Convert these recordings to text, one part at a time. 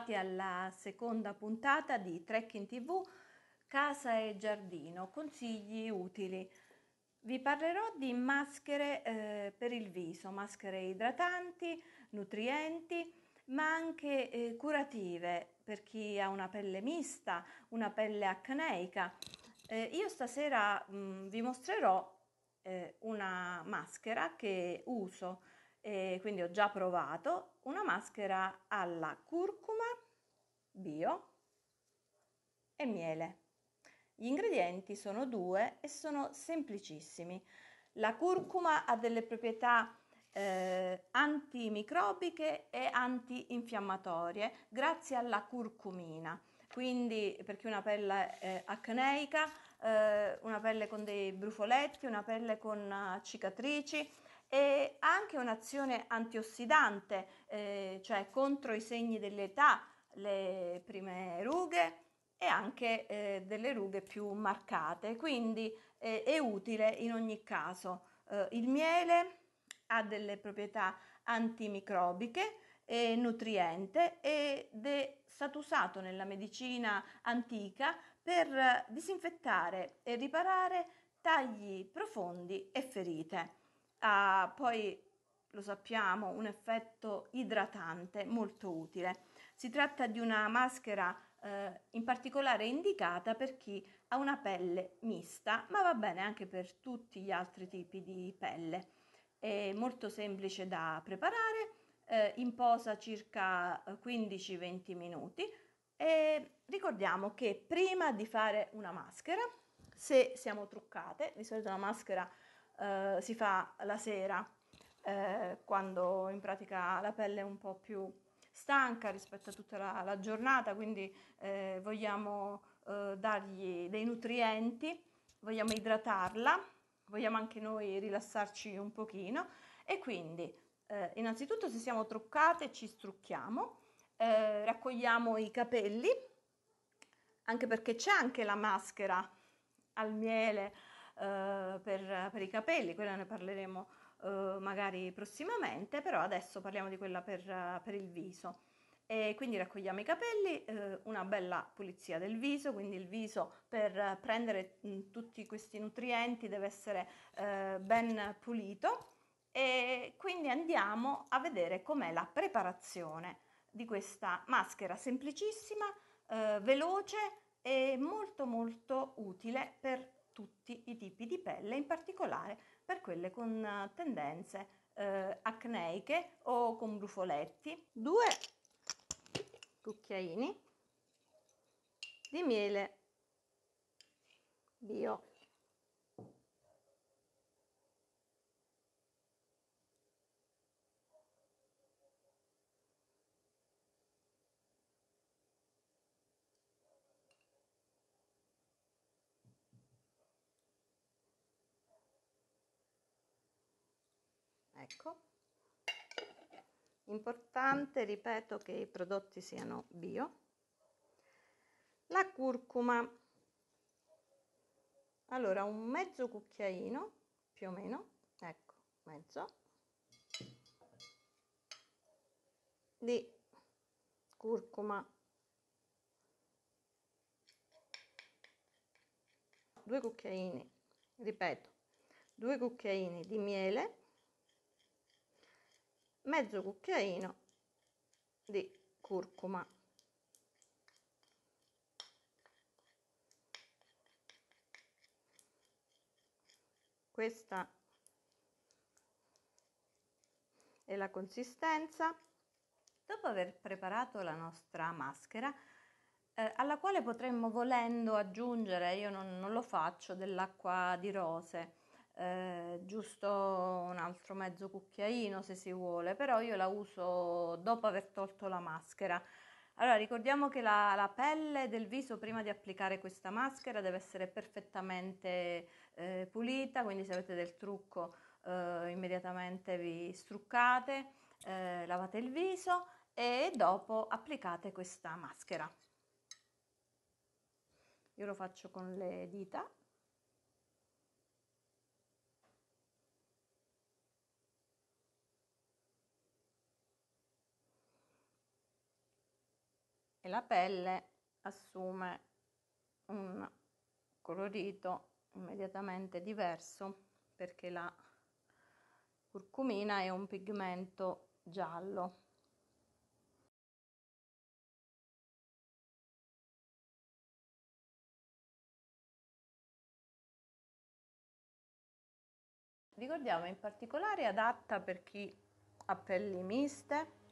trovati alla seconda puntata di Trekking TV Casa e Giardino, consigli utili. Vi parlerò di maschere eh, per il viso, maschere idratanti, nutrienti, ma anche eh, curative per chi ha una pelle mista, una pelle acneica. Eh, io stasera mh, mm, vi mostrerò eh, una maschera che uso e quindi ho già provato una maschera alla curcuma bio e miele. Gli ingredienti sono due e sono semplicissimi. La curcuma ha delle proprietà eh, antimicrobiche e antinfiammatorie grazie alla curcumina. Quindi per perché una pelle eh, acneica, eh, una pelle con dei brufoletti, una pelle con eh, cicatrici, e ha anche un'azione antiossidante, eh, cioè contro i segni dell'età, le prime rughe e anche eh, delle rughe più marcate, quindi eh, è utile in ogni caso. Eh, il miele ha delle proprietà antimicrobiche e nutriente ed è stato usato nella medicina antica per disinfettare e riparare tagli profondi e ferite ha ah, poi, lo sappiamo, un effetto idratante molto utile. Si tratta di una maschera eh, in particolare indicata per chi ha una pelle mista, ma va bene anche per tutti gli altri tipi di pelle. È molto semplice da preparare, eh, in posa circa 15-20 eh, minuti e ricordiamo che prima di fare una maschera, se siamo truccate, di solito la maschera eh, si fa la sera, eh, quando in pratica la pelle è un po' più stanca rispetto a tutta la, la giornata, quindi eh, vogliamo eh, dargli dei nutrienti, vogliamo idratarla, vogliamo anche noi rilassarci un pochino e quindi eh, innanzitutto se siamo truccate ci strucchiamo, raccogliamo i capelli, anche perché c'è anche la maschera al miele, eh, per, per, i capelli, quella ne parleremo eh, magari prossimamente, però adesso parliamo di quella per, per il viso. E quindi raccogliamo i capelli, eh, una bella pulizia del viso, quindi il viso per prendere mh, mm, tutti questi nutrienti deve essere eh, ben pulito e quindi andiamo a vedere com'è la preparazione di questa maschera semplicissima, eh, veloce e molto molto utile per tutti i tipi di pelle, in particolare per quelle con eh, tendenze eh, acneiche o con brufoletti. Due cucchiaini di miele bio. ecco importante ripeto che i prodotti siano bio la curcuma allora un mezzo cucchiaino più o meno ecco mezzo di curcuma due cucchiaini ripeto due cucchiaini di miele mezzo cucchiaino di curcuma questa è la consistenza dopo aver preparato la nostra maschera eh, alla quale potremmo volendo aggiungere io non, non lo faccio dell'acqua di rose eh, giusto un altro mezzo cucchiaino se si vuole, però io la uso dopo aver tolto la maschera. Allora, ricordiamo che la, la, pelle del viso prima di applicare questa maschera deve essere perfettamente eh, pulita, quindi se avete del trucco eh, immediatamente vi struccate, eh, lavate il viso e dopo applicate questa maschera. Io lo faccio con le dita e la pelle assume un colorito immediatamente diverso perché la curcumina è un pigmento giallo. Ricordiamo in particolare adatta per chi ha pelli miste,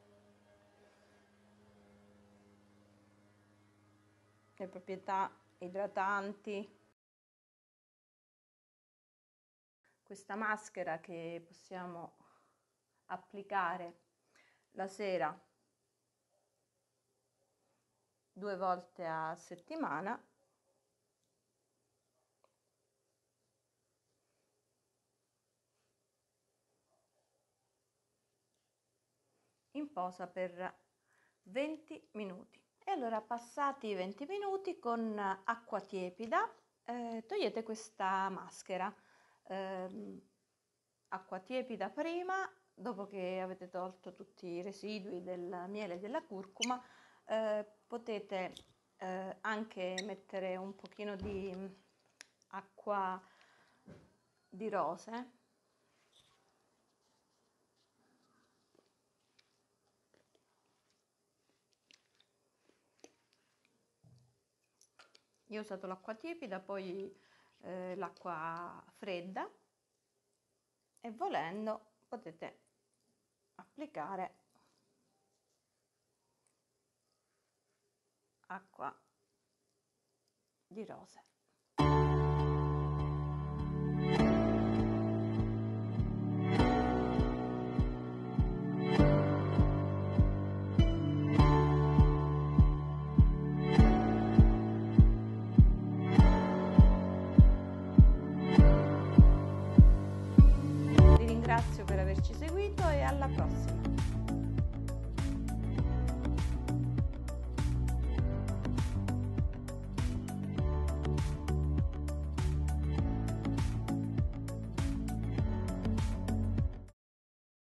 le proprietà idratanti. Questa maschera che possiamo applicare la sera due volte a settimana in posa per 20 minuti. E allora passati 20 minuti con eh, acqua tiepida eh, togliete questa maschera. Eh, acqua tiepida prima, dopo che avete tolto tutti i residui del miele e della curcuma, eh, potete eh, anche mettere un pochino di mm, acqua di rose Io ho usato l'acqua tiepida, poi eh, l'acqua fredda e volendo potete applicare acqua di rose.